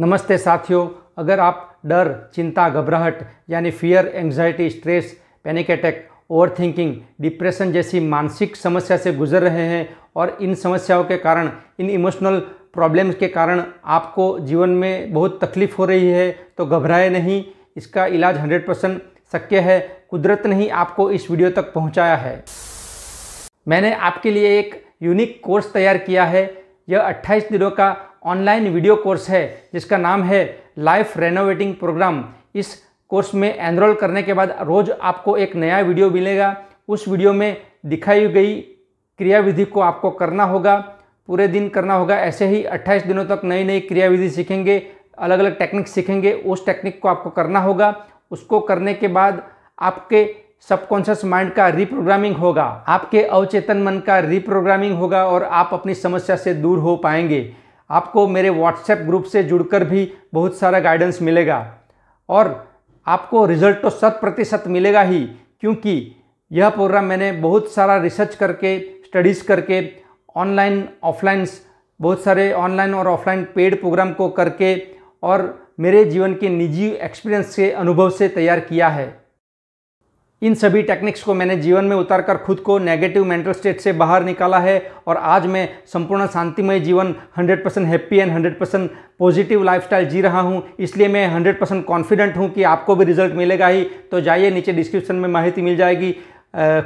नमस्ते साथियों अगर आप डर चिंता घबराहट यानी fear anxiety stress panic attack overthinking depression जैसी मानसिक समस्या से गुजर रहे हैं और इन समस्याओं के कारण इन इमोशनल प्रॉब्लम्स के कारण आपको जीवन में बहुत तकलीफ हो रही है तो घबराए नहीं इसका इलाज 100 परसेंट शक्य है कुदरत ने ही आपको इस वीडियो तक पहुंचाया है मैंने आपके लिए एक यूनिक कोर्स तैयार किया है यह 28 दिनों का ऑनलाइन वीडियो कोर्स है जिसका नाम है लाइफ रेनोवेटिंग प्रोग्राम इस कोर्स में एनरोल करने के बाद रोज़ आपको एक नया वीडियो मिलेगा उस वीडियो में दिखाई गई क्रियाविधि को आपको करना होगा पूरे दिन करना होगा ऐसे ही 28 दिनों तक नई नई क्रियाविधि सीखेंगे अलग अलग टेक्निक सीखेंगे उस टेक्निक को आपको करना होगा उसको करने के बाद आपके सबकॉन्शियस माइंड का रिप्रोग्रामिंग होगा आपके अवचेतन मन का रिप्रोग्रामिंग होगा और आप अपनी समस्या से दूर हो पाएंगे आपको मेरे व्हाट्सएप ग्रुप से जुड़कर भी बहुत सारा गाइडेंस मिलेगा और आपको रिजल्ट तो शत प्रतिशत मिलेगा ही क्योंकि यह प्रोग्राम मैंने बहुत सारा रिसर्च करके स्टडीज़ करके ऑनलाइन ऑफलाइन बहुत सारे ऑनलाइन और ऑफलाइन पेड प्रोग्राम को करके और मेरे जीवन के निजी एक्सपीरियंस से अनुभव से तैयार किया है इन सभी टेक्निक्स को मैंने जीवन में उतार कर खुद को नेगेटिव मेंटल स्टेट से बाहर निकाला है और आज मैं संपूर्ण शांतिमय जीवन 100 percent happy and 100 percent positive lifestyle जी रहा हूँ इसलिए मैं 100 परसेंट कॉन्फिडेंट हूँ कि आपको भी रिजल्ट मिलेगा ही तो जाइए नीचे डिस्क्रिप्शन में माहिती मिल जाएगी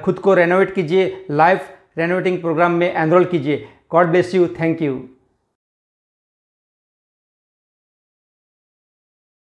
खुद को रेनोवेट कीजिए लाइफ रेनोवेटिंग प्रोग्राम में एनरोल कीजिए God bless you thank you